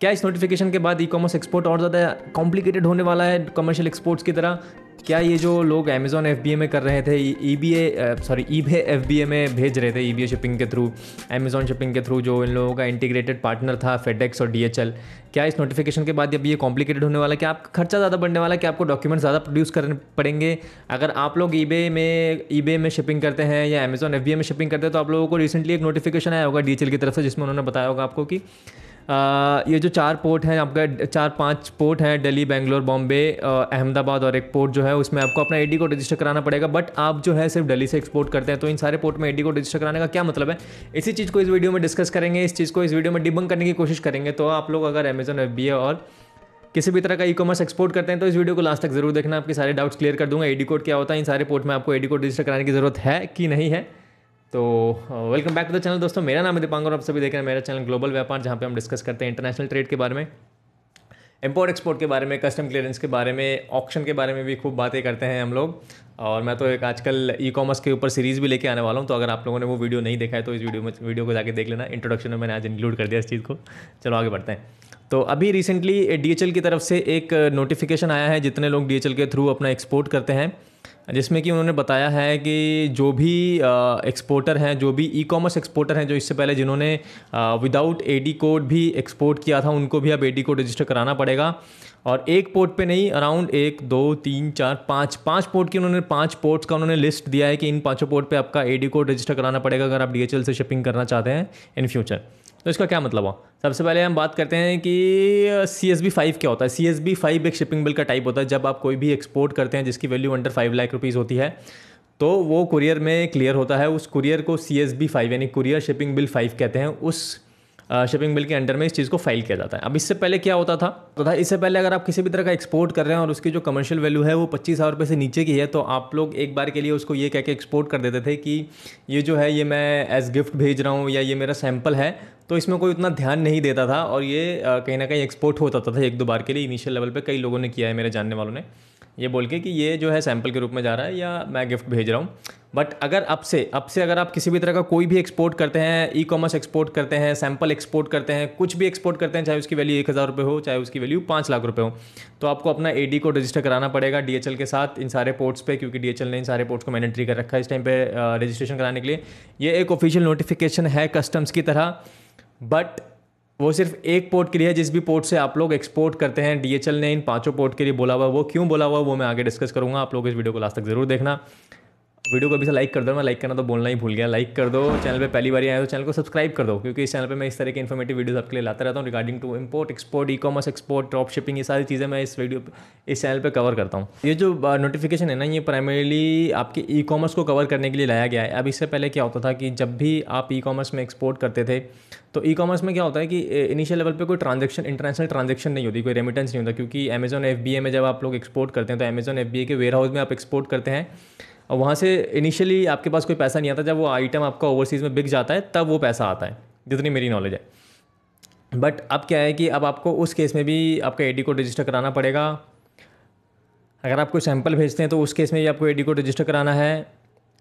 क्या इस नोटिफिकेशन के बाद ई कॉमर्स एक्सपोर्ट और ज़्यादा कॉम्प्लिकेटेड होने वाला है कमर्शियल एक्सपोर्ट्स की तरह क्या ये जो लोग अमेजोन एफ में कर रहे थे ई बी ए सॉरी ई भे एफ में भेज रहे थे ई बी शिपिंग के थ्रू अमेजोन शिपिंग के थ्रू जो इन लोगों का इंटीग्रेटेड पार्टनर था फेडेक्स और डी एच एल क्या इस नोटिफिकेशन के बाद अब ये कॉम्प्लिकेटेड होने वाला है क्या आपका खर्चा ज़्यादा बढ़ने वाला है क्या आपको डॉक्यूमेंट ज़्यादा प्रोड्यूस करने पड़ेंगे अगर आप लोग ई में ई में शिपिंग करते हैं या अमेजोन एफ में शिपिंग करते हैं तो आप लोगों को रिसेंटली एक नोटिफिकेशन आया होगा डी की तरफ से जिसमें उन्होंने बताया होगा आपको कि ये जो चार पोर्ट हैं आपका चार पांच पोर्ट हैं दिल्ली बेंगलोर बॉम्बे अहमदाबाद और एक पोर्ट जो है उसमें आपको अपना एडी कोड रजिस्टर कराना पड़ेगा बट आप जो है सिर्फ दिल्ली से एक्सपोर्ट करते हैं तो इन सारे पोर्ट में एडी कोड रजिस्टर कराने का क्या मतलब है इसी चीज़ को इस वीडियो में डिस्कस करेंगे इस चीज़ को इस वीडियो में डिबंग करने की कोशिश करेंगे तो आप लोग अगर अमेजन एफ बी और किसी भी तरह का ई कॉमर्स एक्सपोर्ट करते हैं तो इस वीडियो को लास्ट तक जरूर देखना आपके सारे डाउट्स क्लियर कर दूंगा एडी कोड क्या होता है इन सारे पोर्ट में आपको एडी कोड रजिस्टर कराने की जरूरत है कि नहीं है तो welcome back to the channel दोस्तों मेरा नाम है दीपांग और आप सभी देख रहे हैं मेरा चैनल ग्लोबल व्यापार जहाँ पे हम डिस्कस करते हैं इंटरनेशनल ट्रेड के बारे में इम्पोर्ट एक्सपोर्ट के बारे में कस्टम क्लियरेंस के बारे में ऑप्शन के बारे में भी खूब बातें करते हैं हम लोग और मैं तो एक आजकल ई कॉमर्स के ऊपर सीरीज़ भी लेके आने वाला हूँ तो अगर आप लोगों ने वो वीडियो नहीं देखा है तो इस वीडियो में वीडियो को जाके देख लेना इंट्रोडक्शन में मैंने आज इंक्लूड कर दिया इस चीज़ को चलो आगे बढ़ते हैं तो अभी रिसेंटली डी की तरफ से एक नोटिफिकेशन आया है जितने लोग डी के थ्रू अपना एक्सपोर्ट करते हैं जिसमें कि उन्होंने बताया है कि जो भी एक्सपोर्टर हैं जो भी ई कॉमर्स एक्सपोर्टर हैं जो इससे पहले जिन्होंने विदाउट डी कोड भी एक्सपोर्ट किया था उनको भी अब डी कोड रजिस्टर कराना पड़ेगा और एक पोर्ट पे नहीं अराउंड एक दो तीन चार पाँच पाँच पोर्ट की उन्होंने पाँच पोर्ट्स का उन्होंने लिस्ट दिया है कि इन पाँचों पोर्ट पे आपका ए कोड रजिस्टर कराना पड़ेगा अगर आप डी से शिपिंग करना चाहते हैं इन फ्यूचर तो इसका क्या मतलब हो सबसे पहले हम बात करते हैं कि सी एस बी फाइव क्या होता है सी एस बी फाइव एक शिपिंग बिल का टाइप होता है जब आप कोई भी एक्सपोर्ट करते हैं जिसकी value under five lakh rupees होती है तो वो कुरियर में क्लियर होता है उस कुरियर को सी एस बी फाइव यानी कुरियर शिपिंग बिल फाइव कहते हैं उस शिपिंग बिल के अंडर में इस चीज़ को फाइल किया जाता है अब इससे पहले क्या होता था तथा तो इससे पहले अगर आप किसी भी तरह का एक्सपोर्ट कर रहे हैं और उसकी जो कमर्शियल वैल्यू है वो पच्चीस हज़ार रुपये से नीचे की है तो आप लोग एक बार के लिए उसको ये कह के एक्सपोर्ट कर देते थे कि ये जो है ये मैं एज गिफ्ट भेज रहा हूँ या ये मेरा सैम्पल है तो इसमें कोई उतना ध्यान नहीं देता था और ये कहीं ना कहीं एक्सपोर्ट होता था एक दो बार के लिए इनिशियल लेवल पर कई लोगों ने किया है मेरे जानने वालों ने ये बोल के कि ये जो है सैम्पल के रूप में जा रहा है या मैं गिफ्ट भेज रहा हूँ बट अगर अब से अब से अगर आप किसी भी तरह का कोई भी एक्सपोर्ट करते हैं ई कॉमर्स एक्सपोर्ट करते हैं सैम्पल एक्सपोर्ट करते हैं कुछ भी एक्सपोर्ट करते हैं चाहे उसकी वैल्यू एक हज़ार रुपये हो चाहे उसकी वैल्यू पाँच लाख रुपये हो तो आपको अपना ए को रजिस्टर कराना पड़ेगा डी के साथ इन सारे पोर्ट्स पर क्योंकि डी ने इन सारे पोर्ट्स को मैंनेट्री कर रखा है इस टाइम पर रजिस्ट्रेशन कराने के लिए ये एक ऑफिशियल नोटिफिकेशन है कस्टम्स की तरह बट वो सिर्फ एक पोर्ट के लिए है जिस भी पोर्ट से आप लोग एक्सपोर्ट करते हैं डी ने इन पांचों पोर्ट के लिए बोला हुआ वो क्यों बोला हुआ वो मैं आगे डिस्कस करूँगा आप लोग इस वीडियो को लास्ट तक ज़रूर देखना वीडियो को अभी से लाइक कर दो मैं लाइक करना तो बोलना ही भूल गया लाइक कर दो चैनल पे पहली बार आए तो चैनल को सब्सक्राइब कर दो क्योंकि इस चैनल पे मैं इस तरह के इन्फॉर्मेटिव वीडियोस आपके लिए लाता रहता हूँ regarding to import export e commerce export drop shipping ये सारी चीज़ें मैं इस वीडियो इस चैनल पर कवर करता हूँ ये जो नोटिफिकेशन है ना ये प्राइमरीली आपके ई कॉमर्स को कवर करने के लिए लाया गया है अब इससे पहले क्या होता था कि जब भी आप ई कॉमर्स में एक्सपोर्ट करते थे तो ई कॉमर्स में क्या होता है कि इनिशियल लेवल पे कोई ट्रांजेक्शन इंटरनेशनल ट्रांजेक्शन नहीं होती कोई रेमिटेंस नहीं होता क्योंकि अमेजन एफ में जब आप लोग एक्सपोर्ट करते हैं तो अमेजन एफ के वेयर हाउस में आप एक्सपोर्ट करते हैं और वहाँ से इनिशियली आपके पास कोई पैसा नहीं आता जब वो आइटम आपका ओवरसीज़ में बिक जाता है तब वो पैसा आता है जितनी मेरी नॉलेज है बट अब क्या है कि अब आपको उस केस में भी आपका एडी कोड रजिस्टर कराना पड़ेगा अगर आप कोई सैंपल भेजते हैं तो उस केस में भी आपको एडी कोड रजिस्टर कराना है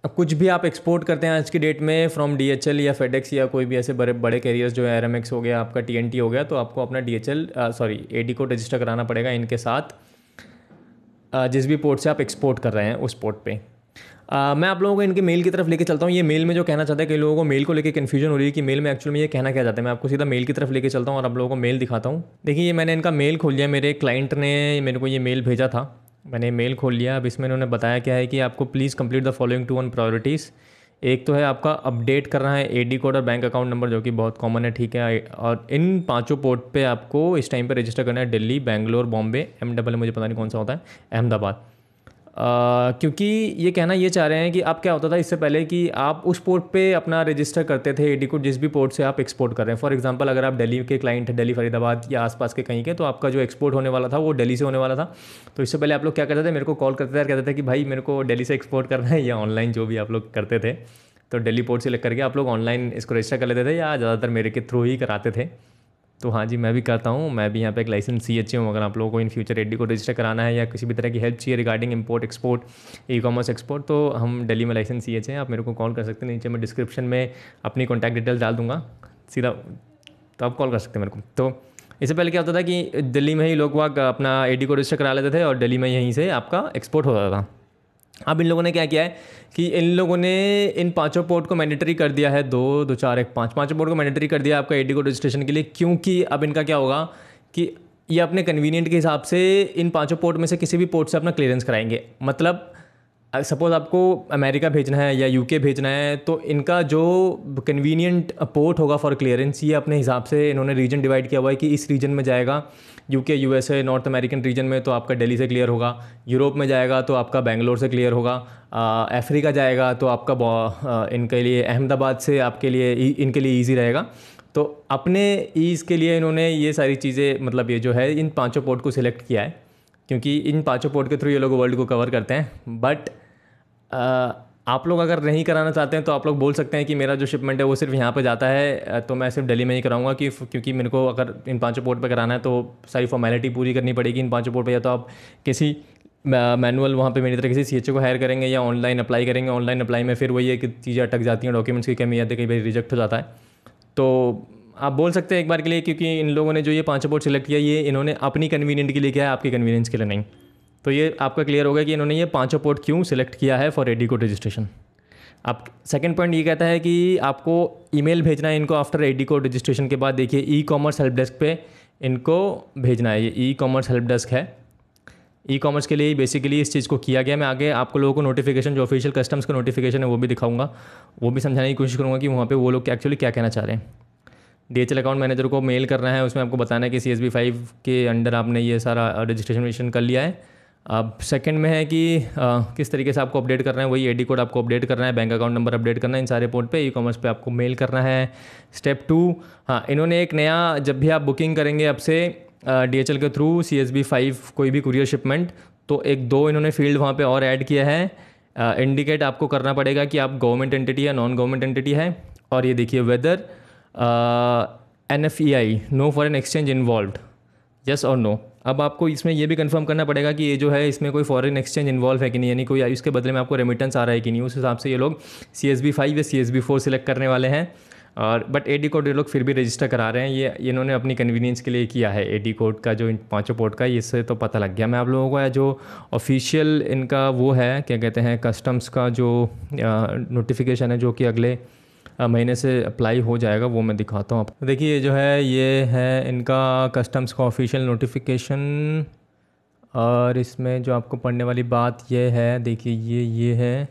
अब कुछ भी आप एक्सपोर्ट करते हैं आज की डेट में फ्रॉम डी या फेडेक्स या कोई भी ऐसे बड़े बड़े कैरियर्स जो है एर हो गया आपका टी हो गया तो आपको अपना D sorry D code register कराना पड़ेगा इनके साथ जिस भी पोर्ट से आप एक्सपोर्ट कर रहे हैं उस पोर्ट पर मैं आप लोगों को इनके मेल की तरफ लेके चलता हूँ ये मेल में जो कहना चाहता है कई लोगों को मेल को लेके कन्फ्यूजन हो रही है कि मेल में एक्चुअल में ये कहना क्या चाहते हैं मैं आपको सीधा मेल की तरफ लेके चलता हूँ और आप लोगों को मेल दिखाता हूँ देखिए ये मैंने इनका मेल खोल लिया मेरे क्लाइंट ने मेरे को ये मेल भेजा था मैंने मेल खोल लिया अब इसमें इन्होंने बताया क्या है कि आपको please complete the following two one priorities एक तो है आपका अपडेट करना है एडी कोड और बैंक अकाउंट नंबर जो कि बहुत कॉमन है ठीक है और इन पांचों पोर्ट पे आपको इस टाइम पर रजिस्टर करना है दिल्ली बैंगलोर बॉम्बे एम डब्ल मुझे पता नहीं कौन सा होता है अहमदाबाद क्योंकि ये कहना ये चाह रहे हैं कि आप क्या होता था इससे पहले कि आप उस पोर्ट पे अपना रजिस्टर करते थे एडी को जिस भी पोर्ट से आप एक्सपोर्ट कर रहे हैं फॉर एग्जांपल अगर आप दिल्ली के क्लाइंट है दिल्ली फरीदाबाद या आसपास के कहीं के तो आपका जो एक्सपोर्ट होने वाला था वो दिल्ली से होने वाला था तो इससे पहले आप लोग क्या करते थे मेरे को कॉल करते थे कहते थे कि भाई मेरे को डेली से एक्सपोर्ट करना है या ऑनलाइन जो भी आप लोग करते थे तो डेली पोर्ट से लेकर के आप लोग ऑनलाइन इसको रजिस्टर कर लेते थे या ज़्यादातर मेरे के थ्रू ही कराते थे तो हाँ जी मैं भी करता हूँ मैं भी यहाँ पे एक लाइसेंस सी एच हूँ अगर आप लोगों को इन फ्यूचर एडी को रजिस्टर कराना है या किसी भी तरह की हेल्प चाहिए regarding import export e commerce export तो हम दिल्ली में लाइसेंस सी एच हैं आप मेरे को कॉल कर सकते हैं नीचे मैं डिस्क्रिप्शन में अपनी कॉन्टैक्ट डिटेल डाल दूँगा सीधा तो आप कॉल कर सकते हैं मेरे को तो इससे पहले क्या होता था कि दिल्ली में ही लोग वाक अपना ए को रजिस्टर करा लेते थे और दिल्ली में यहीं से आपका एक्सपोर्ट होता था अब इन लोगों ने क्या किया है कि इन लोगों ने इन पांचों पोर्ट को मैंडेटरी कर दिया है दो दो चार एक पाँच पांचों पोर्ट को मैंडेटरी कर दिया आपका एडी कोड रजिस्ट्रेशन के लिए क्योंकि अब इनका क्या होगा कि ये अपने कन्वीनियंट के हिसाब से इन पांचों पोर्ट में से किसी भी पोर्ट से अपना क्लियरेंस कराएंगे मतलब सपोज़ आपको अमेरिका भेजना है या यूके भेजना है तो इनका जो कन्वीनियंट पोर्ट होगा फॉर क्लियरेंस ये अपने हिसाब से इन्होंने रीजन डिवाइड किया हुआ है कि इस रीजन में जाएगा UK USA North American region में तो आपका दिल्ली से क्लियर होगा यूरोप में जाएगा तो आपका बेंगलोर से क्लियर होगा अफ्रीका जाएगा तो आपका आ, इनके लिए अहमदाबाद से आपके लिए इनके लिए ईजी रहेगा तो अपने ईज़ के लिए इन्होंने ये सारी चीज़ें मतलब ये जो है इन पाँचों पोर्ट को सिलेक्ट किया है क्योंकि इन पाँचों पोर्ट के थ्रू ये लोग वर्ल्ड को कवर करते हैं बट आप लोग अगर नहीं कराना चाहते हैं तो आप लोग बोल सकते हैं कि मेरा जो शिपमेंट है वो सिर्फ यहाँ पे जाता है तो मैं सिर्फ दिल्ली में ही कराऊंगा कि क्योंकि मेरे को अगर इन पाँचों पोर्ट पे कराना है तो सारी फॉर्मेलिटी पूरी करनी पड़ेगी इन पाँचों पोर्ट पे या तो आप किसी मैनुअल वहाँ पे मेरी तरह किसी सी को हायर करेंगे या ऑनलाइन अप्लाई करेंगे ऑनलाइन अप्लाई में फिर वही है कि चीज़ें अटक जाती हैं डॉक्यूमेंट्स की कमी आती है कई बार रिजेक्ट हो जाता है तो आप बोल सकते हैं एक बार के लिए क्योंकि इन लोगों ने जो ये पाँचों बोर्ड सेलेक्ट किया ये इन्होंने अपनी कन्वीनियंट के लिए किया है आपकी कन्वीनियंस के लिए नहीं तो ये आपका क्लियर होगा कि इन्होंने ये पाँचों पोर्ट क्यों सिलेक्ट किया है फॉर एडी कोड रजिस्ट्रेशन आप सेकंड पॉइंट ये कहता है कि आपको ईमेल भेजना है इनको आफ्टर एडी कोड रजिस्ट्रेशन के बाद देखिए ई कॉमर्स हेल्प डेस्क पे इनको भेजना है ये ई कॉमर्स हेल्प डेस्क है ई कॉमर्स के लिए बेसिकली इस चीज़ को किया गया मैं आगे आपको लोगों को नोटिफिकेशन जो ऑफिशियल कस्टम्स का नोटिफिकेशन है वो भी दिखाऊंगा वो भी समझाने की कोशिश करूँगा कि वहाँ पे वो लोग एक्चुअली क्या कहना चाह रहे हैं डी अकाउंट मैनेजर को मेल करना है उसमें आपको बताना है कि सी एस बी फाइव के अंडर आपने ये सारा रजिस्ट्रेशन कर लिया है अब सेकंड में है कि आ, किस तरीके से आपको अपडेट करना है वही एडी कोड आपको अपडेट करना है बैंक अकाउंट नंबर अपडेट करना है इन सारे पोर्ट पे ई कॉमर्स पे आपको मेल करना है स्टेप टू हाँ इन्होंने एक नया जब भी आप बुकिंग करेंगे अब से डी एच एल के through C S B five कोई भी कुरियर शिपमेंट तो एक दो इन्होंने फील्ड वहाँ पर और ऐड किया है इंडिकेट आपको करना पड़ेगा कि आप गवर्नमेंट एंटिटी या नॉन गवर्नमेंट एंटिटी है और ये देखिए whether N F E I no foreign exchange involve yes और नो अब आपको इसमें यह भी कंफर्म करना पड़ेगा कि ये जो है इसमें कोई फॉरेन एक्सचेंज इन्वॉल्व है कि नहीं यानी कोई इसके बदले में आपको रेमिटेंस आ रहा है कि नहीं उस हिसाब से ये लोग सी एस बी फाइव या C S B four select करने वाले हैं और बट ए डी कोड ये लोग फिर भी रजिस्टर करा रहे हैं ये इन्होंने अपनी कन्वीनियंस के लिए किया है ए डी कोड का जो पाँचों पोर्ट का इससे तो पता लग गया मैं आप लोगों को जो ऑफिशियल इनका वो है क्या कहते हैं कस्टम्स का जो नोटिफिकेशन है जो कि अगले महीने से अप्लाई हो जाएगा वो मैं दिखाता हूँ आप देखिए ये जो है ये है इनका कस्टम्स का ऑफिशियल नोटिफिकेशन और इसमें जो आपको पढ़ने वाली बात ये है देखिए ये ये है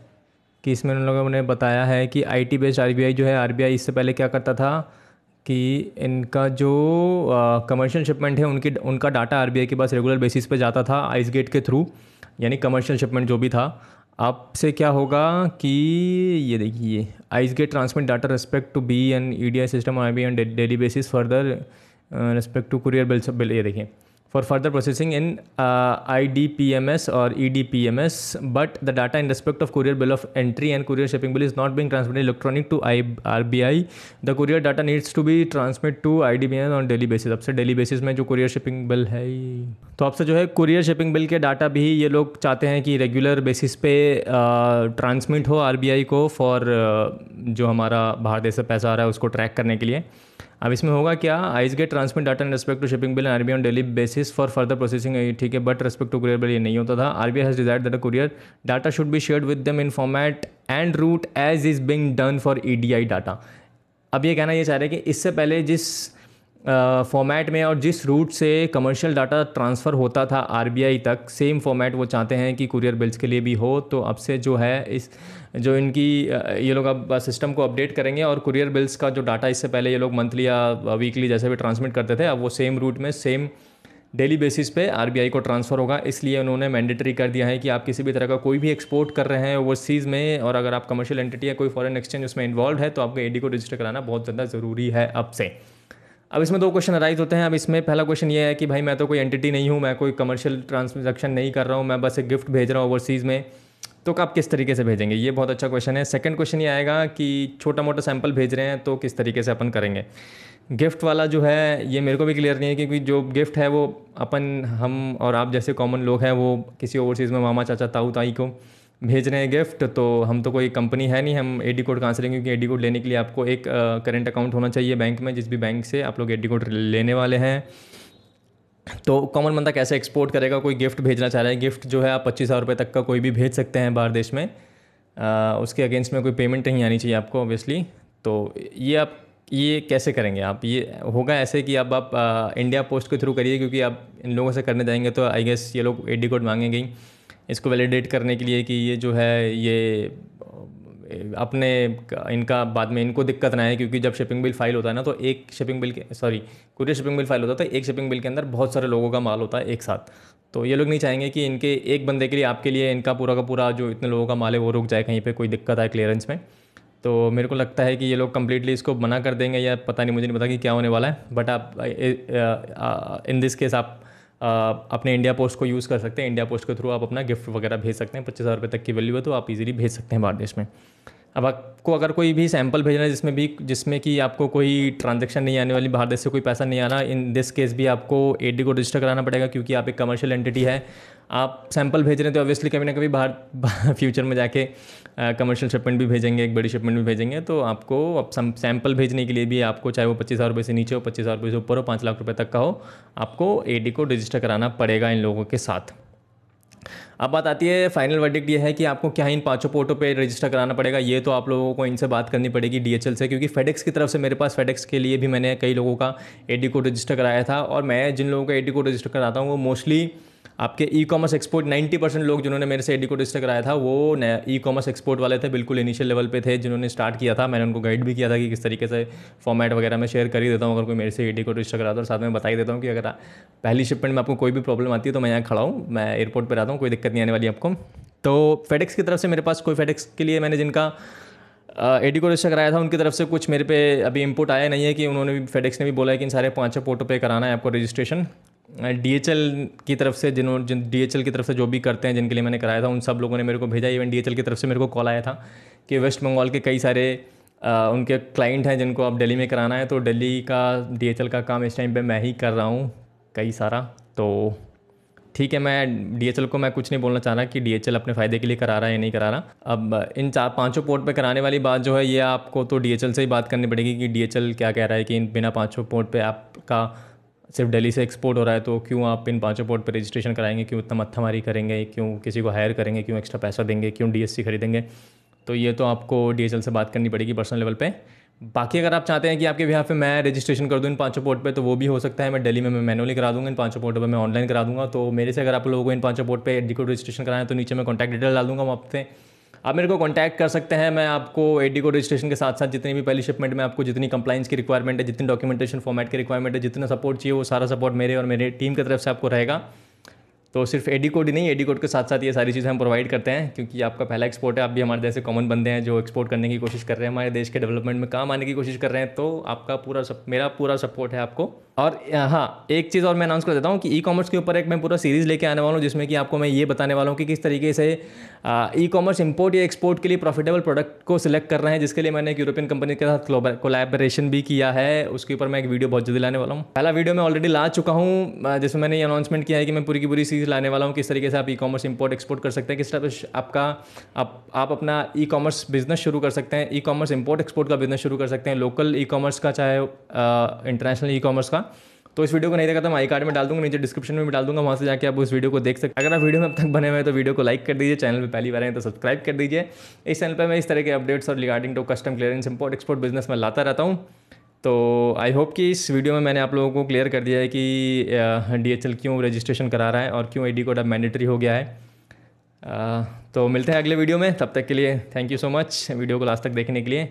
कि इसमें उन लोगों ने बताया है कि आईटी बेस्ड आरबीआई जो है आरबीआई इससे पहले क्या करता था कि इनका जो कमर्शियल शिपमेंट है उनकी उनका डाटा आरबीआई के पास रेगुलर बेसिस पे जाता था आइस गेट के थ्रू यानी कमर्शियल शिपमेंट जो भी था आपसे क्या होगा कि ये देखिए ice gate transmit data respect to B and E D I system I B and daily basis further respect to courier bill ये देखिए for further processing in uh, IDPMS or EDPMS, but the data in respect of courier bill of entry and courier shipping bill is not being transmitted electronic to RBI. The courier data needs to be transmitted to IDPMS on daily basis. अब से daily basis में जो courier shipping bill है तो आपसे जो है courier shipping bill के डाटा भी ये लोग चाहते हैं कि रेगुलर बेसिस पे ट्रांसमिट हो आरबीआई को फॉर जो हमारा बाहर देश से पैसा आ रहा है उसको ट्रैक करने के लिए अब इसमें होगा क्या ice gate transmit data in respect to shipping bill RBI on daily basis for further processing ठीक है but respect to courier bill ये नहीं होता था RBI has desire that courier data should be shared with them in format and route as is being done for EDI data अब ये कहना ये चाह रहे हैं कि इससे पहले जिस फॉर्मेट में और जिस रूट से कमर्शियल डाटा ट्रांसफ़र होता था आर तक सेम फॉर्मेट वो चाहते हैं कि कुरियर बिल्स के लिए भी हो तो अब से जो है इस जो इनकी ये लोग अब सिस्टम को अपडेट करेंगे और कुरियर बिल्स का जो डाटा इससे पहले ये लोग मंथली या वीकली जैसे भी ट्रांसमिट करते थे अब वो सेम रूट में सेम डेली बेसिस पे आर को ट्रांसफ़र होगा इसलिए उन्होंने मैंडेटरी कर दिया है कि आप किसी भी तरह का कोई भी एक्सपोर्ट कर रहे हैं ओवरसीज़ में और अगर आप कमर्शियल एंटिटी या कोई फॉरेन एक्सचेंज उसमें इन्वॉल्व है तो आपको ए को रजिस्टर कराना बहुत ज़्यादा ज़रूरी है अब से अब इसमें दो क्वेश्चन अराइज होते हैं अब इसमें पहला क्वेश्चन ये है कि भाई मैं तो कोई एंटिटी नहीं हूँ मैं कोई कमर्शियल ट्रांजेक्शन नहीं कर रहा हूँ मैं बस एक गिफ्ट भेज रहा हूँ ओवरसीज़ में तो आप किस तरीके से भेजेंगे ये बहुत अच्छा क्वेश्चन है सेकंड क्वेश्चन ये आएगा कि छोटा मोटा सैंपल भेज रहे हैं तो किस तरीके से अपन करेंगे गिफ्ट वाला जो है ये मेरे को भी क्लियर नहीं है क्योंकि जो गिफ्ट है वो अपन हम और आप जैसे कॉमन लोग हैं वो किसी ओवरसीज़ में मामा चाचा ताऊ ताई को भेज रहे हैं गिफ्ट तो हम तो कोई कंपनी है नहीं हम ए डी कोड कहाँ से लेंगे क्योंकि ए डी कोड लेने के लिए आपको एक करेंट अकाउंट होना चाहिए बैंक में जिस भी बैंक से आप लोग ए डी कोड लेने वाले हैं तो कॉमन बंदा कैसे एक्सपोर्ट करेगा कोई गिफ्ट भेजना चाह रहा है गिफ्ट जो है आप पच्चीस हज़ार रुपये तक का कोई भी भेज सकते हैं बाहर देश में आ, उसके अगेंस्ट में कोई पेमेंट नहीं आनी चाहिए आपको ऑब्वियसली तो ये आप ये कैसे करेंगे आप ये होगा ऐसे कि अब आप, आप आ, इंडिया पोस्ट के थ्रू करिए क्योंकि आप इन लोगों से करने जाएंगे तो आई गेस ये लोग ए डी कोड मांगेंगे ही इसको वैलिडेट करने के लिए कि ये जो है ये अपने इनका बाद में इनको दिक्कत ना है क्योंकि जब शिपिंग बिल फाइल होता है ना तो एक शिपिंग बिल के sorry courier shipping bill file होता है तो एक शिपिंग बिल के अंदर बहुत सारे लोगों का माल होता है एक साथ तो ये लोग नहीं चाहेंगे कि इनके एक बंदे के लिए आपके लिए इनका पूरा का पूरा जो इतने लोगों का माल है वो रुक जाए कहीं पर कोई दिक्कत आए क्लियरेंस में तो मेरे को लगता है कि ये लोग कम्प्लीटली इसको मना कर देंगे या पता नहीं मुझे नहीं पता कि क्या होने वाला है बट आप इन दिस केस आप अपने इंडिया पोस्ट को यूज़ कर सकते हैं इंडिया पोस्ट के थ्रू आप अपना गिफ्ट वगैरह भेज सकते हैं पच्चीस हज़ार रुपये तक की वैल्यू है तो आप इजीली भेज सकते हैं बाहर देश में अब आपको अगर कोई भी सैंपल भेजना है जिसमें भी जिसमें कि आपको कोई ट्रांजेक्शन नहीं आने वाली बाहर देश से कोई पैसा नहीं आना इन दिस केस भी आपको एडी को रजिस्टर कराना पड़ेगा क्योंकि आप एक कमर्शियल एंटिटी है आप सैंपल भेज रहे हैं तो ऑब्वियसली कभी ना कभी बाहर फ्यूचर में जाके कमर्शियल शिपमेंट भी भेजेंगे एक बड़ी शिपमेंट भी भेजेंगे तो आपको अब सैंपल भेजने के लिए भी आपको चाहे वो पच्चीस हज़ार रुपये से नीचे हो पच्चीस हज़ार रुपये से ऊपर हो पाँच लाख रुपये तक का हो आपको ए को रजिस्टर कराना पड़ेगा इन लोगों के साथ अब बात आती है फाइनल वर्डिक्ट ये है कि आपको क्या इन पांचों पोर्टों पे रजिस्टर कराना पड़ेगा ये तो आप लोगों को इनसे बात करनी पड़ेगी डीएचएल से क्योंकि फेडेक्स की तरफ से मेरे पास फेडेक्स के लिए भी मैंने कई लोगों का एडी कोड रजिस्टर कराया था और मैं जिन लोगों का एडी कोड रजिस्टर कराता हूँ वो मोस्टली आपके ई कॉमर्स एक्सपोर्ट 90 परसेंट लोग जिन्होंने मेरे से एडी को कराया था वो ई कॉमर्स एक्सपोर्ट वाले थे बिल्कुल इनिशियल लेवल पे थे जिन्होंने स्टार्ट किया था मैंने उनको गाइड भी किया था कि किस तरीके से फॉर्मेट वगैरह मैं शेयर कर ही देता हूँ अगर कोई मेरे से एडी को रजिस्टर कराता और साथ में बताई देता हूँ कि अगर पहली शिपमेंट में आपको कोई भी प्रॉब्लम आती है तो मैं यहाँ खड़ा हूँ मैं एयरपोर्ट पर आता हूँ कोई दिक्कत नहीं आने वाली आपको तो फेडेक्स की तरफ से मेरे पास कोई फेडेक्स के लिए मैंने जिनका डी को रजिस्टर कराया था उनकी तरफ से कुछ मेरे पे अभी इनपुट आया नहीं है कि उन्होंने भी फेडेक्स ने भी बोला है कि इन सारे पाँचों पोर्टों पे कराना है आपको रजिस्ट्रेशन डी एच एल की तरफ से जिन्होंने जिन डी की तरफ से जो भी करते हैं जिनके लिए मैंने कराया था उन सब लोगों ने मेरे को भेजा इवन डी एच एल की तरफ से मेरे को कॉल आया था कि वेस्ट बंगाल के कई सारे आ, उनके क्लाइंट हैं जिनको आप दिल्ली में कराना है तो दिल्ली का डी एच एल का काम इस टाइम पर मैं ही कर रहा हूँ कई सारा तो ठीक है मैं डी एच एल को मैं कुछ नहीं बोलना चाह रहा कि डी एच एल अपने फ़ायदे के लिए करा रहा है या नहीं करा रहा अब इन चार पाँचों पोर्ट पे कराने वाली बात जो है ये आपको तो डी एच एल से ही बात करनी पड़ेगी कि डी एच एल क्या कह रहा है कि इन बिना पाँचों पोर्ट पर आपका सिर्फ दिल्ली से एक्सपोर्ट हो रहा है तो क्यों आप इन पांचों पोर्ट पर रजिस्ट्रेशन कराएंगे क्यों इतना मत्थामारी करेंगे क्यों किसी को हायर करेंगे क्यों एक्स्ट्रा पैसा देंगे क्यों डी खरीदेंगे तो ये तो आपको डी से बात करनी पड़ेगी पर्सनल लेवल पर बाकी अगर आप चाहते हैं कि आपके बिहार पे मैं रजिस्ट्रेशन कर दूँ इन पांचों पोर्ट पे तो वो भी हो सकता है मैं दिल्ली में मैं मैनुअली करा दूँगा इन पांचों पोर्ट पे मैं ऑनलाइन करा दूँगा तो मेरे से अगर आप लोगों को इन पांचों पोर्ट पे एडिकोड रजिस्ट्रेशन कराएं तो नीचे मैं कॉन्टैक्ट डिटेल डाल वहाँ मैं आप मेरे को कॉन्टैक्ट कर सकते हैं मैं आपको एडी को रजिस्ट्रेशन के साथ साथ जितनी भी पहली शिपमेंट में आपको जितनी कंप्लाइंस की रिक्वायरमेंट है जितनी डॉक्यूमेंटेशन फॉर्मेट की रिक्वायरमेंट है जितना सपोर्ट चाहिए वो सारा सपोर्ट मेरे और मेरे टीम की तरफ से आपको रहेगा तो सिर्फ एडी कोड ही नहीं एडी कोड के साथ साथ ये सारी चीज़ें हम प्रोवाइड करते हैं क्योंकि आपका पहला एक्सपोर्ट है आप भी हमारे जैसे कॉमन बंदे हैं जो एक्सपोर्ट करने की कोशिश कर रहे हैं हमारे देश के डेवलपमेंट में काम आने की कोशिश कर रहे हैं तो आपका पूरा सप, मेरा पूरा सपोर्ट है आपको और हाँ एक चीज़ और मैं अनाउंस कर देता हूँ कि ई कॉमर्स के ऊपर एक मैं पूरा सीरीज़ लेके आने वाला हूँ जिसमें कि आपको मैं ये बताने वाला हूँ कि किस तरीके से ई कॉमर्स इंपोर्ट या एक्सपोर्ट के लिए प्रॉफिटेबल प्रोडक्ट को सिलेक्ट कर रहे हैं जिसके लिए मैंने एक यूरोपियन कंपनी के साथ कोलैबोरेशन भी किया है उसके ऊपर मैं एक वीडियो बहुत जल्दी लाने वाला हूँ पहला वीडियो मैं ऑलरेडी ला चुका हूँ जिसमें मैंने ये अनाउंसमेंट किया है कि मैं पूरी की पूरी सीरीज़ लाने वाला हूँ किस तरीके से आप ई कॉमर्स इंपोर्ट एक्सपोर्ट कर सकते हैं किस तरह आपका आप आप अपना ई कॉमर्स बिजनेस शुरू कर सकते हैं ई कॉमर्स इंपोर्ट एक्सपोर्ट का बिजनेस शुरू कर सकते हैं लोकल ई कॉमर्स का चाहे इंटरनेशनल ई कॉमर्स का तो इस वीडियो को नहीं देखा तो मैं आई कार्ड में डाल दूंगा नीचे डिस्क्रिप्शन में भी डाल दूंगा वहाँ से जाकर आप उस वीडियो को देख सकते अगर आप वीडियो में अब तक बने हुए तो वीडियो को लाइक कर दीजिए चैनल पर पहली बार आए तो सब्सक्राइब कर दीजिए इस चैनल पर मैं इस तरह के अपडेट्स और regarding to custom clearance import export business में लाता रहता हूँ तो आई होप कि इस वीडियो में मैंने आप लोगों को क्लियर कर दिया है कि डी एच एल क्यों रजिस्ट्रेशन करा रहा है और क्यों आई डी कोड अब मैंडेटरी हो गया है आ, तो मिलते हैं अगले वीडियो में तब तक के लिए thank you so much video को लास्ट तक देखने के लिए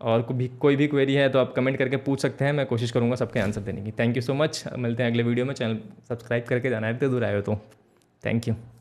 और को भी कोई भी क्वेरी है तो आप कमेंट करके पूछ सकते हैं मैं कोशिश करूँगा सबके आंसर देने की थैंक यू सो मच मिलते हैं अगले वीडियो में चैनल सब्सक्राइब करके जाना है तो दूर आए हो तो थैंक यू